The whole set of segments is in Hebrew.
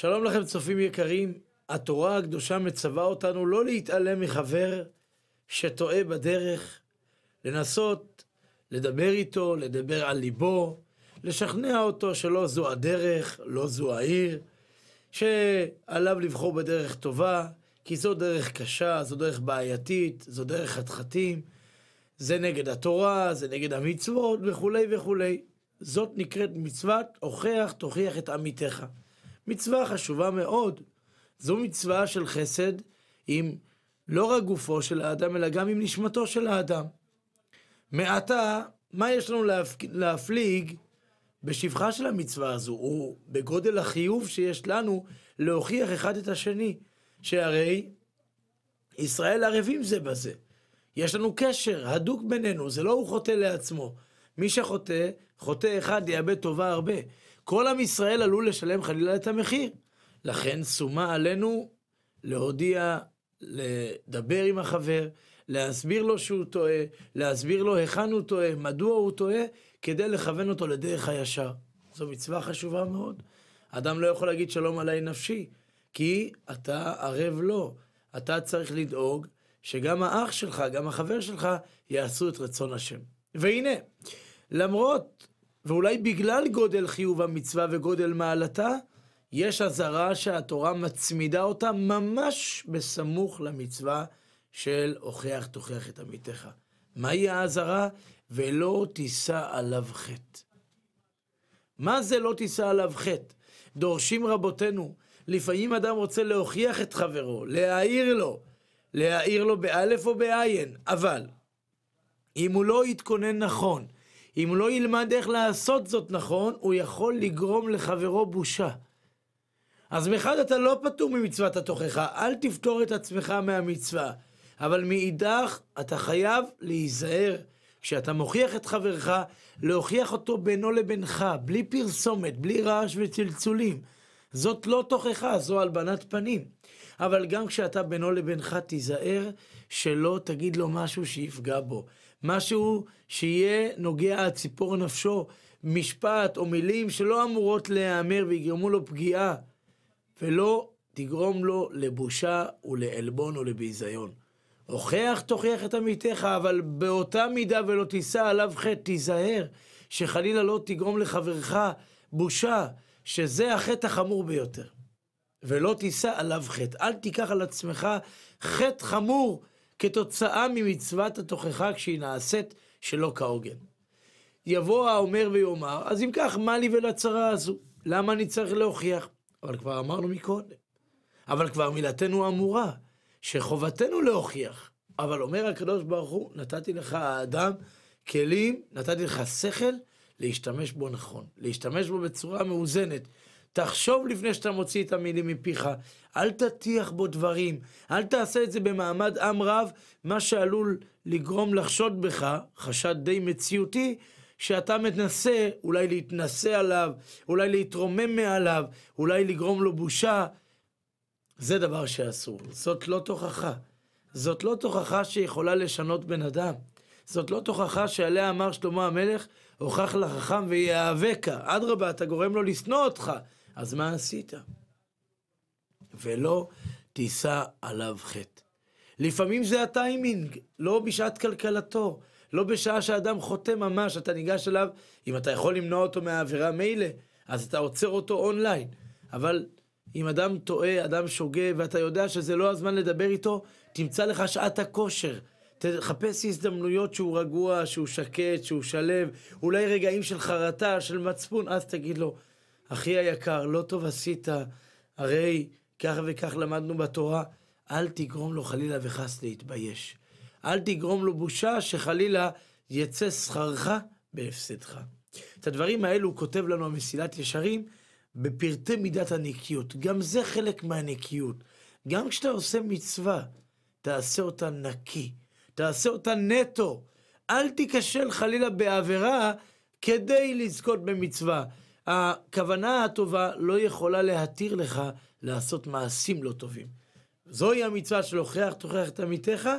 שלום לכם צופים יקרים, התורה הקדושה מצווה אותנו לא להתעלם מחבר שטועה בדרך, לנסות לדבר איתו, לדבר על ליבו, לשכנע אותו שלא זו הדרך, לא זו העיר, שעליו לבחור בדרך טובה, כי זו דרך קשה, זו דרך בעייתית, זו דרך חתחתים, זה נגד התורה, זה נגד המצוות וכולי וכולי. זאת נקראת מצוות הוכח תוכיח את עמיתך. מצווה חשובה מאוד. זו מצווה של חסד עם לא רק גופו של האדם, אלא גם עם נשמתו של האדם. מעתה, מה יש לנו להפ... להפליג בשבחה של המצווה הזו, או בגודל החיוב שיש לנו להוכיח אחד את השני, שהרי ישראל ערבים זה בזה. יש לנו קשר הדוק בינינו, זה לא הוא חוטא לעצמו. מי שחוטא, חוטא אחד יאבד טובה הרבה. כל עם ישראל עלול לשלם חלילה את המחיר. לכן סומה עלינו להודיע, לדבר עם החבר, להסביר לו שהוא טועה, להסביר לו היכן הוא טועה, מדוע הוא טועה, כדי לכוון אותו לדרך הישר. זו מצווה חשובה מאוד. אדם לא יכול להגיד שלום עליי נפשי, כי אתה ערב לו. אתה צריך לדאוג שגם האח שלך, גם החבר שלך, יעשו את רצון השם. והנה, למרות ואולי בגלל גודל חיוב המצווה וגודל מעלתה, יש אזהרה שהתורה מצמידה אותה ממש בסמוך למצווה של הוכיח תוכיח את עמיתך. מהי האזהרה? ולא תישא עליו חטא. מה זה לא תישא עליו חטא? דורשים רבותינו, לפעמים אדם רוצה להוכיח את חברו, להעיר לו, להעיר לו באלף או בעין, אבל אם הוא לא יתכונן נכון, אם הוא לא ילמד איך לעשות זאת נכון, הוא יכול לגרום לחברו בושה. אז מחד אתה לא פטור ממצוות התוכחה, אל תפטור את עצמך מהמצווה. אבל מאידך, אתה חייב להיזהר. כשאתה מוכיח את חברך, להוכיח אותו בינו לבינך, בלי פרסומת, בלי רעש וצלצולים. זאת לא תוכחה, זו הלבנת פנים. אבל גם כשאתה בינו לבינך, תיזהר שלא תגיד לו משהו שיפגע בו. משהו שיהיה נוגע עד ציפור נפשו, משפט או מילים שלא אמורות להיאמר ויגרמו לו פגיעה, ולא תגרום לו לבושה ולעלבון ולביזיון. הוכח תוכיח את עמיתך, אבל באותה מידה ולא תישא עליו חטא, תיזהר, שחלילה לא תגרום לחברך בושה, שזה החטא החמור ביותר. ולא תישא עליו חטא. אל תיקח על עצמך חטא חמור כתוצאה ממצוות התוכחה כשהיא נעשית שלא כהוגן. יבוא האומר ויאמר, אז אם כך, מה לי ולצרה הזו? למה אני צריך להוכיח? אבל כבר אמרנו מקודם. אבל כבר מילתנו אמורה, שחובתנו להוכיח. אבל אומר הקדוש ברוך הוא, נתתי לך האדם כלים, נתתי לך שכל, להשתמש בו נכון, להשתמש בו בצורה מאוזנת. תחשוב לפני שאתה מוציא את המילים מפיך, אל תטיח בו דברים, אל תעשה את זה במעמד עם רב, מה שעלול לגרום לחשוד בך, חשד די מציאותי, שאתה מנסה אולי להתנשא עליו, אולי להתרומם מעליו, אולי לגרום לו בושה. זה דבר שאסור, זאת לא תוכחה. זאת לא תוכחה שיכולה לשנות בן אדם. זאת לא תוכחה שעליה אמר שלמה המלך, הוכח לחכם ויאבקה. אדרבה, אתה גורם לו לשנוא אותך. אז מה עשית? ולא תישא עליו חטא. לפעמים זה הטיימינג, לא בשעת כלכלתו, לא בשעה שאדם חוטא ממש, אתה ניגש אליו, אם אתה יכול למנוע אותו מהעבירה מילא, אז אתה עוצר אותו אונליין. אבל אם אדם טועה, אדם שוגה, ואתה יודע שזה לא הזמן לדבר איתו, תמצא לך שעת הכושר. תחפש הזדמנויות שהוא רגוע, שהוא שקט, שהוא שלו, אולי רגעים של חרטה, של מצפון, אז תגיד לו, אחי היקר, לא טוב עשית, הרי כך וכך למדנו בתורה, אל תגרום לו חלילה וחס להתבייש. אל תגרום לו בושה שחלילה יצא שכרך בהפסדך. את הדברים האלו כותב לנו המסילת ישרים בפרטי מידת הנקיות. גם זה חלק מהנקיות. גם כשאתה עושה מצווה, תעשה אותה נקי, תעשה אותה נטו. אל תיכשל חלילה בעבירה כדי לזכות במצווה. הכוונה הטובה לא יכולה להתיר לך לעשות מעשים לא טובים. זוהי המצווה של הוכח תוכח את עמיתך,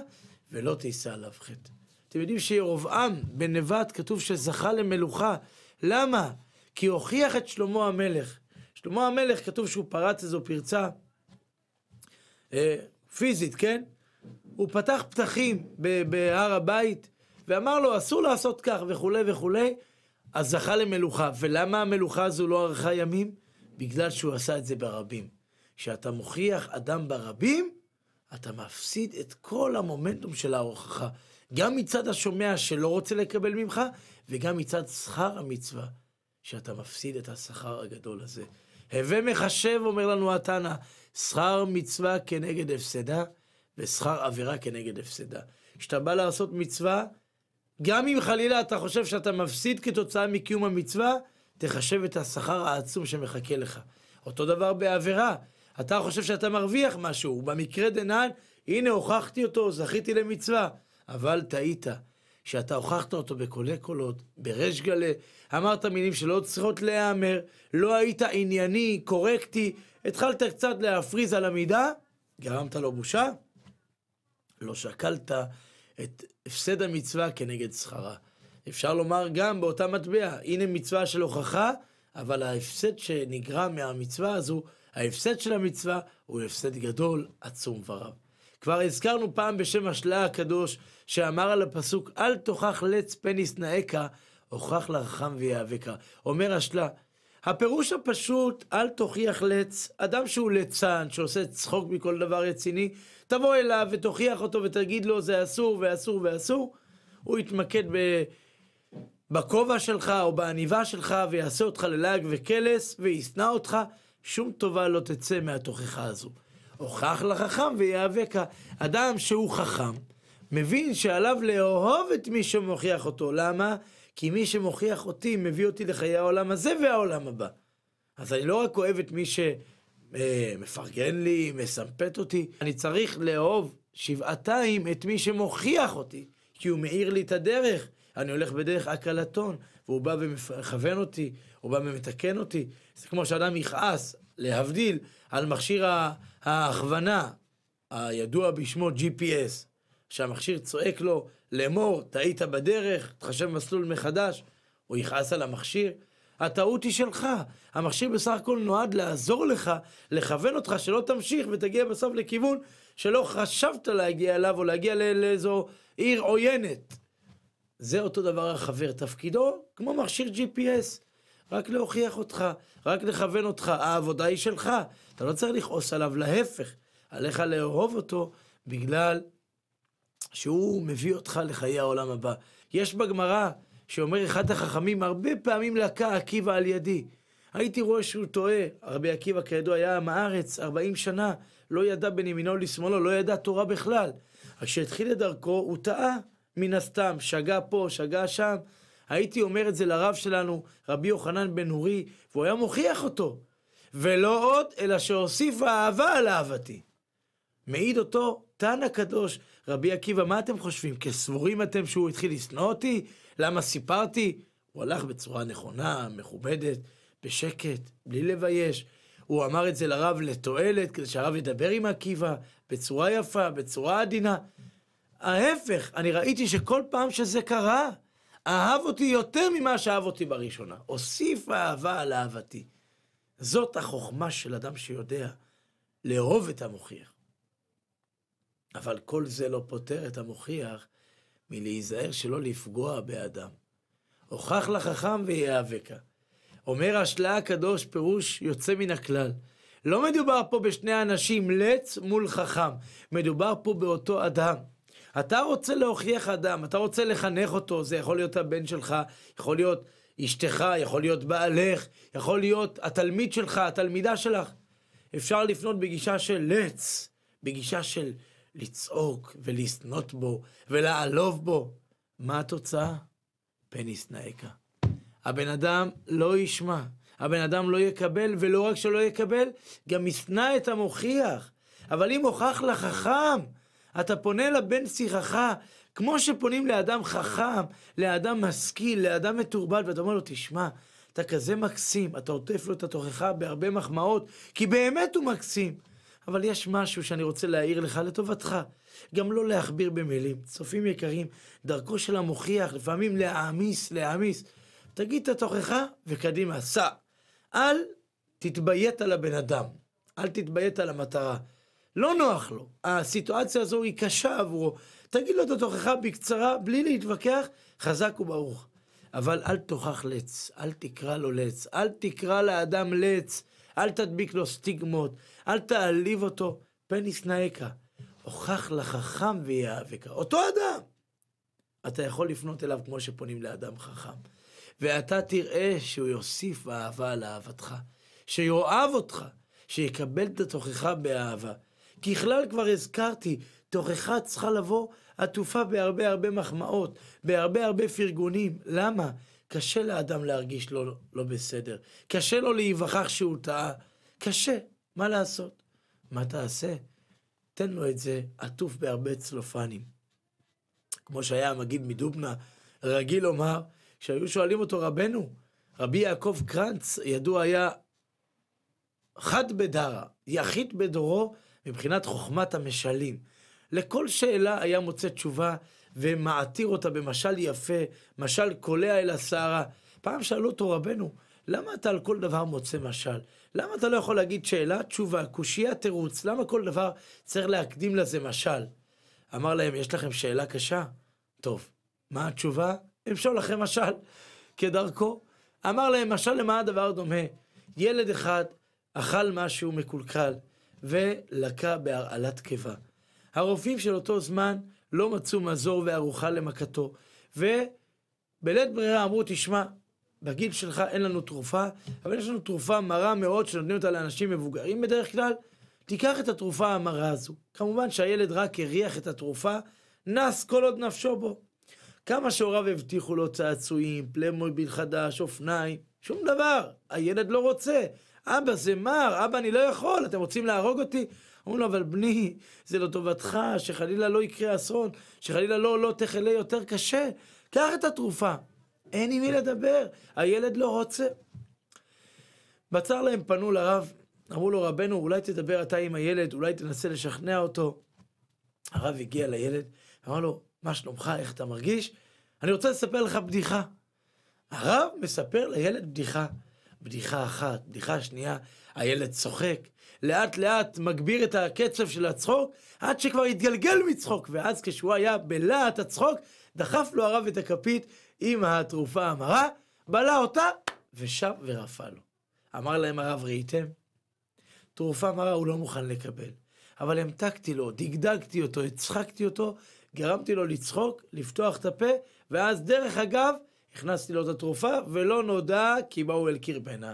ולא תישא עליו חטא. אתם יודעים שירובעם בן נבט כתוב שזכה למלוכה. למה? כי הוכיח את שלמה המלך. שלמה המלך כתוב שהוא פרץ איזו פרצה אה, פיזית, כן? הוא פתח פתחים בהר הבית ואמר לו אסור לעשות כך וכולי וכולי, אז זכה למלוכה. ולמה המלוכה הזו לא ארכה ימים? בגלל שהוא עשה את זה ברבים. כשאתה מוכיח אדם ברבים, אתה מפסיד את כל המומנטום של ההוכחה. גם מצד השומע שלא רוצה לקבל ממך, וגם מצד שכר המצווה, שאתה מפסיד את השכר הגדול הזה. הווה מחשב, אומר לנו התנא, שכר מצווה כנגד הפסדה, ושכר עבירה כנגד הפסדה. כשאתה בא לעשות מצווה, גם אם חלילה אתה חושב שאתה מפסיד כתוצאה מקיום המצווה, תחשב את השכר העצום שמחכה לך. אותו דבר בעבירה. אתה חושב שאתה מרוויח משהו, ובמקרה דנן, הנה הוכחתי אותו, זכיתי למצווה. אבל טעית, שאתה הוכחת אותו בקולי קולות, בריש גלי, אמרת מילים שלא צריכות להיאמר, לא היית ענייני, קורקטי, התחלת קצת להפריז על המידה, גרמת לו בושה, לא שקלת את הפסד המצווה כנגד שכרה. אפשר לומר גם באותה מטבע, הנה מצווה של הוכחה, אבל ההפסד שנגרם מהמצווה הזו, ההפסד של המצווה הוא הפסד גדול, עצום ורב. כבר הזכרנו פעם בשם השלה הקדוש, שאמר על הפסוק, אל תוכח לץ פן ישנאך, הוכח לרחם ויאבקה. אומר השלה, הפירוש הפשוט, אל תוכיח לץ, אדם שהוא ליצן, שעושה צחוק מכל דבר רציני, תבוא אליו ותוכיח אותו ותגיד לו זה אסור ואסור ואסור, הוא יתמקד בכובע שלך או בעניבה שלך ויעשה אותך ללעג וקלס וישנא אותך, שום טובה לא תצא מהתוכחה הזו. הוכח לחכם ויאבקה. אדם שהוא חכם, מבין שעליו לאהוב את מי שמוכיח אותו. למה? כי מי שמוכיח אותי מביא אותי לחיי העולם הזה והעולם הבא. אז אני לא רק אוהב את מי שמפרגן לי, מסמפת אותי, אני צריך לאהוב שבעתיים את מי שמוכיח אותי, כי הוא מאיר לי את הדרך. אני הולך בדרך הקלטון, והוא בא ומכוון אותי, הוא בא ומתקן אותי. זה כמו שאדם יכעס, להבדיל, על מכשיר ההכוונה, הידוע בשמו GPS. שהמכשיר צועק לו, לאמור, טעית בדרך, תחשב מסלול מחדש, הוא יכעס על המכשיר. הטעות היא שלך. המכשיר בסך הכל נועד לעזור לך, לכוון אותך שלא תמשיך ותגיע בסוף לכיוון שלא חשבת להגיע אליו או להגיע לאיזו עיר עוינת. זה אותו דבר החבר, תפקידו כמו מכשיר GPS, רק להוכיח אותך, רק לכוון אותך, העבודה היא שלך, אתה לא צריך לכעוס עליו, להפך, עליך לאהוב אותו בגלל שהוא מביא אותך לחיי העולם הבא. יש בגמרא שאומר אחד החכמים, הרבה פעמים לקה עקיבא על ידי. הייתי רואה שהוא טועה, רבי עקיבא כידוע היה עם הארץ 40 שנה, לא ידע בין ימינו לשמאלו, לא ידע תורה בכלל. אז כשהתחיל את דרכו, הוא טעה, מן הסתם, שגה פה, שגה שם. הייתי אומר את זה לרב שלנו, רבי יוחנן בן אורי, והוא היה מוכיח אותו. ולא עוד, אלא שהוסיף אהבה על אהבתי. מעיד אותו תנא קדוש, רבי עקיבא, מה אתם חושבים? כסבורים אתם שהוא התחיל לשנוא אותי? למה סיפרתי? הוא הלך בצורה נכונה, מכובדת, בשקט, בלי לבייש. הוא אמר את זה לרב לתועלת, כדי שהרב ידבר עם עקיבא, בצורה יפה, בצורה עדינה. ההפך, אני ראיתי שכל פעם שזה קרה, אהב אותי יותר ממה שאהב אותי בראשונה. הוסיף אהבה על אהבתי. זאת החוכמה של אדם שיודע לאהוב את המוכיח. אבל כל זה לא פותר את המוכיח מלהיזהר שלא לפגוע באדם. הוכח לחכם ויאבקה. אומר השלה הקדוש פירוש יוצא מן הכלל. לא מדובר פה בשני אנשים, לץ מול חכם. מדובר פה באותו אדם. אתה רוצה להוכיח אדם, אתה רוצה לחנך אותו, זה יכול להיות הבן שלך, יכול להיות אשתך, יכול להיות בעלך, יכול להיות התלמיד שלך, התלמידה שלך. אפשר לפנות בגישה של לץ, בגישה של לצעוק ולסנות בו ולעלוב בו. מה התוצאה? פניס נאקה. הבן אדם לא ישמע, הבן אדם לא יקבל, ולא רק שלא יקבל, גם ישנא את המוכיח. אבל אם הוכח לחכם, אתה פונה לבן שיחך, כמו שפונים לאדם חכם, לאדם משכיל, לאדם מתורבל, ואתה אומר לו, תשמע, אתה כזה מקסים, אתה עוטף לו את התוכחה בהרבה מחמאות, כי באמת הוא מקסים. אבל יש משהו שאני רוצה להעיר לך לטובתך. גם לא להכביר במילים. צופים יקרים, דרכו של המוכיח, לפעמים להעמיס, להעמיס. תגיד את התוכחה וקדימה, סע. אל תתביית על הבן אדם. אל תתביית על המטרה. לא נוח לו. הסיטואציה הזו היא קשה עבורו. תגיד לו את התוכחה בקצרה, בלי להתווכח, חזק וברוך. אבל אל תוכח לץ, אל תקרא לו לץ, אל תקרא לאדם לץ. אל תדביק לו סטיגמות, אל תעליב אותו, פן ישנאיך. הוכח לחכם ויאבקה. אותו אדם. אתה יכול לפנות אליו כמו שפונים לאדם חכם. ואתה תראה שהוא יוסיף אהבה על אהבתך, שיאהב אותך, שיקבל את התוכחה באהבה. ככלל כבר הזכרתי, תוכחה צריכה לבוא עטופה בהרבה הרבה מחמאות, בהרבה הרבה פרגונים. למה? קשה לאדם להרגיש לא, לא בסדר, קשה לו להיווכח שהוא טעה, קשה, מה לעשות? מה תעשה? תן לו את זה עטוף בהרבה צלופנים. כמו שהיה המגיד מדובנה, רגיל לומר, כשהיו שואלים אותו רבנו, רבי יעקב קרנץ, ידוע היה חד בדרא, יחיד בדורו, מבחינת חוכמת המשלים. לכל שאלה היה מוצא תשובה ומעתיר אותה במשל יפה, משל קולע אל הסערה. פעם שאלו אותו רבנו, למה אתה על כל דבר מוצא משל? למה אתה לא יכול להגיד שאלה, תשובה, קושייה, תירוץ? למה כל דבר צריך להקדים לזה משל? אמר להם, יש לכם שאלה קשה? טוב, מה התשובה? אמשול לכם משל, כדרכו. אמר להם, משל למה הדבר דומה? ילד אחד אכל משהו מקולקל ולקה בהרעלת קיבה. הרופאים של אותו זמן לא מצאו מזור וארוחה למכתו. ובלית ברירה אמרו, תשמע, בגיל שלך אין לנו תרופה, אבל יש לנו תרופה מרה מאוד שנותנים אותה לאנשים מבוגרים בדרך כלל. תיקח את התרופה המרה הזו. כמובן שהילד רק הריח את התרופה, נס כל עוד נפשו בו. כמה שהוריו הבטיחו לו צעצועים, פלמוביל חדש, אופניים, שום דבר. הילד לא רוצה. אבא, זה מר, אבא, אני לא יכול, אתם רוצים להרוג אותי? אומרים לו, אבל בני, זה לטובתך, לא שחלילה לא יקרה אסון, שחלילה לא, לא תחלה יותר קשה, קח את התרופה. אין עם מי לדבר, הילד לא רוצה. בצר להם פנו לרב, אמרו לו, רבנו, אולי תדבר אתה עם הילד, אולי תנסה לשכנע אותו. הרב הגיע לילד, אמר לו, מה שלומך, איך אתה מרגיש? אני רוצה לספר לך בדיחה. הרב מספר לילד בדיחה. בדיחה אחת, בדיחה שנייה, הילד צוחק, לאט לאט מגביר את הקצב של הצחוק, עד שכבר התגלגל מצחוק, ואז כשהוא היה בלהט הצחוק, דחף לו הרב את הכפית עם התרופה המרה, בלע אותה, ושם ורפא לו. אמר להם הרב, ראיתם? תרופה מרה הוא לא מוכן לקבל. אבל המתקתי לו, דגדגתי אותו, הצחקתי אותו, גרמתי לו לצחוק, לפתוח את הפה, ואז דרך אגב, הכנסתי לו את התרופה, ולא נודע כי באו אל קרבנה.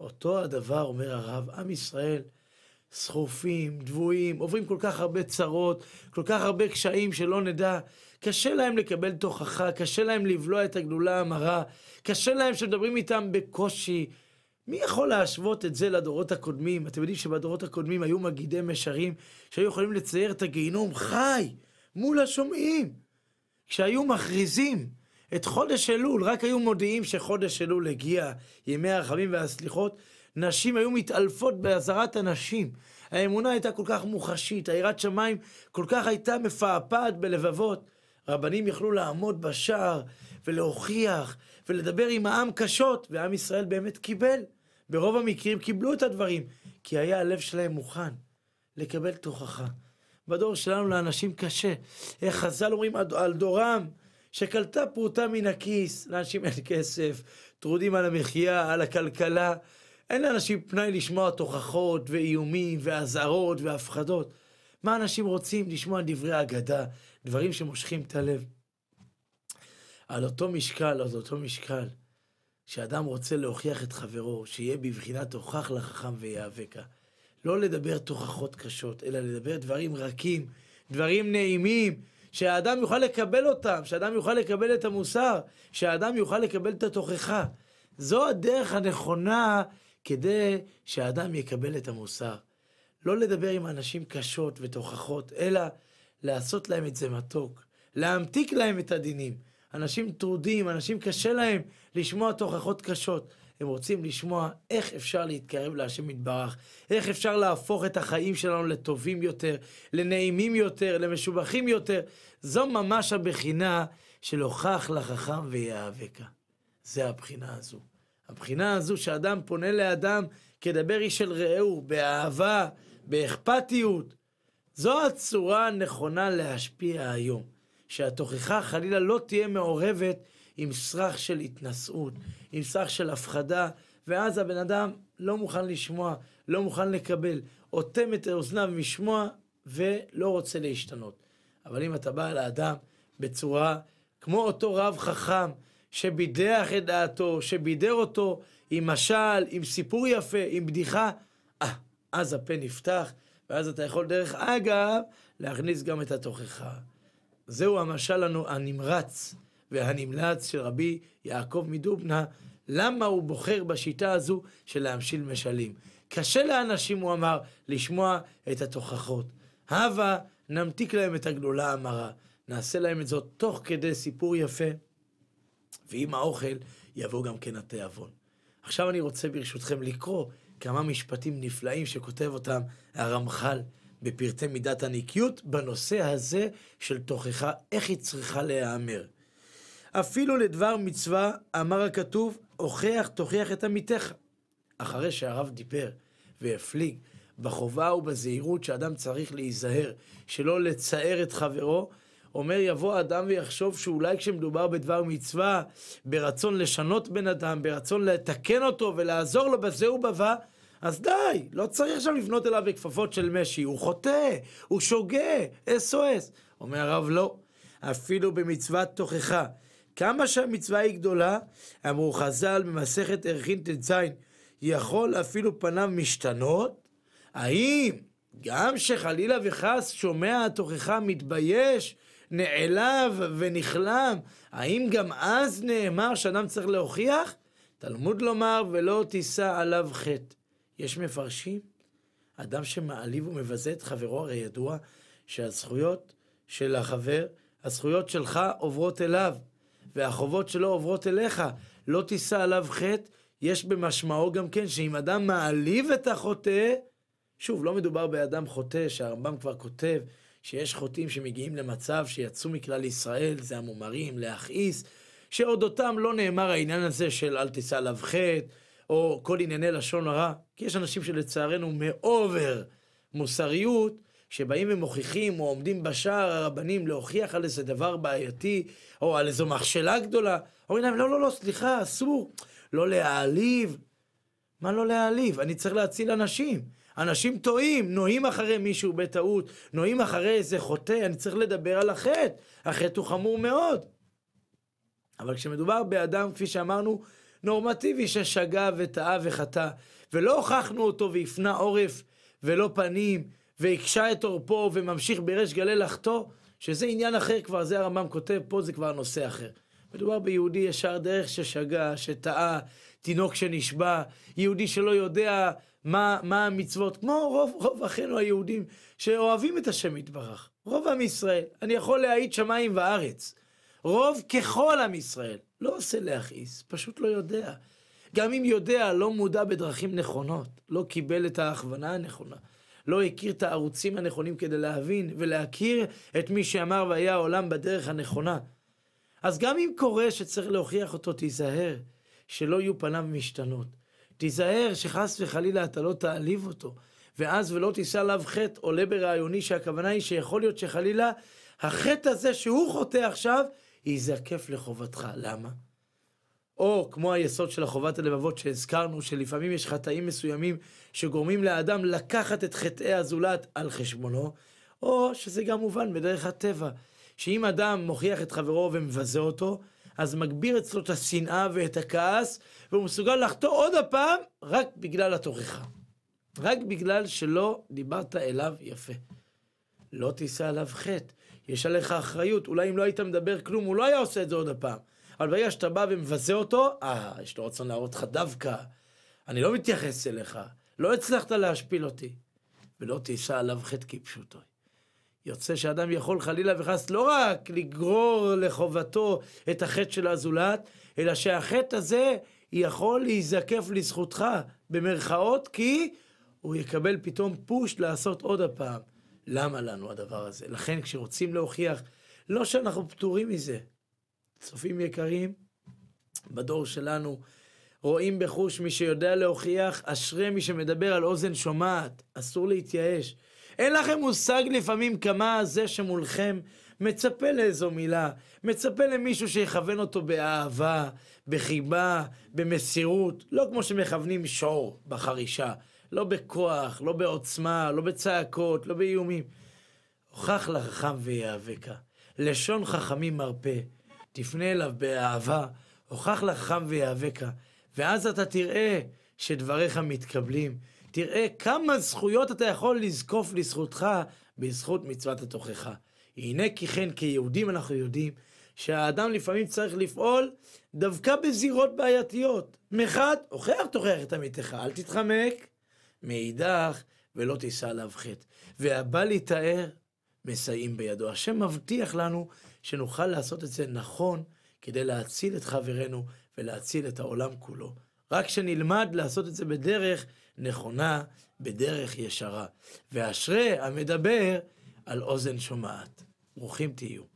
אותו הדבר אומר הרב, עם ישראל סחופים, דבויים, עוברים כל כך הרבה צרות, כל כך הרבה קשיים שלא נדע. קשה להם לקבל תוכחה, קשה להם לבלוע את הגלולה המרה, קשה להם שמדברים איתם בקושי. מי יכול להשוות את זה לדורות הקודמים? אתם יודעים שבדורות הקודמים היו מגידי משרים שהיו יכולים לצייר את הגיהינום חי מול השומעים. כשהיו מכריזים את חודש אלול, רק היו מודיעים שחודש אלול הגיע, ימי הרחמים והסליחות, נשים היו מתעלפות באזהרת הנשים. האמונה הייתה כל כך מוחשית, היראת שמיים כל כך הייתה מפעפעת בלבבות. רבנים יכלו לעמוד בשער ולהוכיח ולדבר עם העם קשות, ועם ישראל באמת קיבל. ברוב המקרים קיבלו את הדברים, כי היה הלב שלהם מוכן לקבל תוכחה. בדור שלנו לאנשים קשה. חז"ל אומרים על דורם, שקלטה פרוטה מן הכיס, לאנשים אין כסף, טרודים על המחיה, על הכלכלה, אין לאנשים פנאי לשמוע תוכחות ואיומים ואזהרות והפחדות. מה אנשים רוצים? לשמוע דברי אגדה, דברים שמושכים את הלב. על אותו משקל, על אותו משקל, שאדם רוצה להוכיח את חברו, שיהיה בבחינת הוכח לחכם ויאבקה. לא לדבר תוכחות קשות, אלא לדבר דברים רכים, דברים נעימים, שהאדם יוכל לקבל אותם, שהאדם יוכל לקבל את המוסר, שהאדם יוכל לקבל את התוכחה. זו הדרך הנכונה כדי שהאדם יקבל את המוסר. לא לדבר עם אנשים קשות ותוכחות, אלא לעשות להם את זה מתוק, להמתיק להם את הדינים. אנשים טרודים, אנשים קשה להם לשמוע תוכחות קשות. הם רוצים לשמוע איך אפשר להתקרב להשם יתברך, איך אפשר להפוך את החיים שלנו לטובים יותר, לנעימים יותר, למשובחים יותר. זו ממש הבחינה של הוכח לחכם ויאבקה. זה הבחינה הזו. הבחינה הזו שאדם פונה לאדם כדבר איש אל רעהו, באהבה, באכפתיות. זו הצורה הנכונה להשפיע היום. שהתוכחה חלילה לא תהיה מעורבת עם סרך של התנשאות, עם סרך של הפחדה, ואז הבן אדם לא מוכן לשמוע, לא מוכן לקבל, אוטם את אוזניו משמוע ולא רוצה להשתנות. אבל אם אתה בא לאדם בצורה כמו אותו רב חכם, שבידח את דעתו, שבידר אותו עם משל, עם סיפור יפה, עם בדיחה, אה, אז הפה נפתח, ואז אתה יכול דרך אגב להכניס גם את התוכחה. זהו המשל הנמרץ והנמלץ של רבי יעקב מדובנה, למה הוא בוחר בשיטה הזו של להמשיל משלים. קשה לאנשים, הוא אמר, לשמוע את התוכחות. הווה, נמתיק להם את הגלולה המרה. נעשה להם את זאת תוך כדי סיפור יפה, ועם האוכל יבוא גם כן התיאבון. עכשיו אני רוצה ברשותכם לקרוא כמה משפטים נפלאים שכותב אותם הרמח"ל בפרטי מידת הניקיות, בנושא הזה של תוכחה, איך היא צריכה להיאמר. אפילו לדבר מצווה, אמר הכתוב, הוכח תוכיח את עמיתך. אחרי שהרב דיבר והפליג בחובה ובזהירות שאדם צריך להיזהר, שלא לצער את חברו, אומר יבוא אדם ויחשוב שאולי כשמדובר בדבר מצווה, ברצון לשנות בן אדם, ברצון לתקן אותו ולעזור לו בזה ובבא, אז די, לא צריך עכשיו לבנות אליו בכפפות של משי, הוא חוטא, הוא שוגה, SOS. אומר הרב לא, אפילו במצוות תוכחה, כמה שהמצווה היא גדולה, אמרו חז"ל במסכת ערכין ט"ז, יכול אפילו פניו משתנות? האם גם שחלילה וחס שומע התוכחה מתבייש, נעלב ונכלם, האם גם אז נאמר שאדם צריך להוכיח? תלמוד לומר ולא תישא עליו חטא. יש מפרשים? אדם שמעליב ומבזה את חברו, הרי ידוע שהזכויות של החבר, הזכויות שלך עוברות אליו. והחובות שלו עוברות אליך. לא תישא עליו חטא, יש במשמעו גם כן, שאם אדם מעליב את החוטא, שוב, לא מדובר באדם חוטא, שהרמב"ם כבר כותב שיש חוטאים שמגיעים למצב שיצאו מכלל ישראל, זה המומרים, להכעיס, שעוד אותם לא נאמר העניין הזה של אל תישא עליו חטא, או כל ענייני לשון הרע, כי יש אנשים שלצערנו מאובר מוסריות, כשבאים ומוכיחים או עומדים בשער הרבנים להוכיח על איזה דבר בעייתי, או על איזו מכשלה גדולה, אומרים להם, לא, לא, לא, סליחה, אסור, לא להעליב. מה לא להעליב? אני צריך להציל אנשים. אנשים טועים, נועים אחרי מישהו בטעות, נועים אחרי איזה חוטא, אני צריך לדבר על החטא. החטא הוא חמור מאוד. אבל כשמדובר באדם, כפי שאמרנו, נורמטיבי ששגה וטעה וחטא, ולא הוכחנו אותו והפנה עורף ולא פנים, והקשה את עורפו וממשיך בריש גלי לחטוא, שזה עניין אחר כבר, זה הרמב"ם כותב, פה זה כבר נושא אחר. מדובר ביהודי ישר דרך ששגה, שטעה, תינוק שנשבע, יהודי שלא יודע מה, מה המצוות, כמו רוב, רוב אחינו היהודים שאוהבים את השם יתברך, רוב עם ישראל, אני יכול להעיד שמיים וארץ, רוב ככל עם ישראל, לא עושה להכעיס, פשוט לא יודע. גם אם יודע, לא מודע בדרכים נכונות, לא קיבל את ההכוונה הנכונה. לא הכיר את הערוצים הנכונים כדי להבין ולהכיר את מי שאמר והיה העולם בדרך הנכונה. אז גם אם קורה שצריך להוכיח אותו, תיזהר, שלא יהיו פניו משתנות. תיזהר שחס וחלילה אתה לא תעליב אותו, ואז ולא תישא עליו חטא עולה ברעיוני שהכוונה היא שיכול להיות שחלילה החטא הזה שהוא חוטא עכשיו ייזקף לחובתך. למה? או כמו היסוד של החובת הלבבות שהזכרנו, שלפעמים יש חטאים מסוימים שגורמים לאדם לקחת את חטאי הזולת על חשבונו, או שזה גם מובן בדרך הטבע, שאם אדם מוכיח את חברו ומבזה אותו, אז מגביר אצלו את השנאה ואת הכעס, והוא מסוגל לחטוא עוד הפעם רק בגלל התוכחה. רק בגלל שלא דיברת אליו יפה. לא תישא עליו חטא, יש עליך אחריות, אולי אם לא היית מדבר כלום, הוא לא היה עושה את זה עוד הפעם. אבל ברגע שאתה בא ומבזה אותו, אה, יש לו רצון להראות לך דווקא, אני לא מתייחס אליך, לא הצלחת להשפיל אותי. ולא תישא עליו חטא כפשוטו. יוצא שאדם יכול חלילה וחס לא רק לגרור לחובתו את החטא של הזולת, אלא שהחטא הזה יכול להיזקף לזכותך, במרכאות, כי הוא יקבל פתאום פוש לעשות עוד הפעם. למה לנו הדבר הזה? לכן כשרוצים להוכיח, לא שאנחנו פטורים מזה, צופים יקרים, בדור שלנו רואים בחוש מי שיודע להוכיח, אשרי מי שמדבר על אוזן שומעת, אסור להתייאש. אין לכם מושג לפעמים כמה זה שמולכם מצפה לאיזו מילה, מצפה למישהו שיכוון אותו באהבה, בחיבה, במסירות, לא כמו שמכוונים שור בחרישה, לא בכוח, לא בעוצמה, לא בצעקות, לא באיומים. הוכח לחכם ויאבקה, לשון חכמים מרפא. תפנה אליו באהבה, הוכח לך חם ויאבקה, ואז אתה תראה שדבריך מתקבלים. תראה כמה זכויות אתה יכול לזקוף לזכותך בזכות מצוות התוכחה. הנה כי כן, כיהודים אנחנו יודעים שהאדם לפעמים צריך לפעול דווקא בזירות בעייתיות. מחד, הוכח תוכח את עמיתך, אל תתחמק. מאידך, ולא תישא עליו חטא. והבא להתאר, מסייעים בידו. השם מבטיח לנו שנוכל לעשות את זה נכון כדי להציל את חברינו ולהציל את העולם כולו. רק שנלמד לעשות את זה בדרך נכונה, בדרך ישרה. ואשרי המדבר על אוזן שומעת. ברוכים תהיו.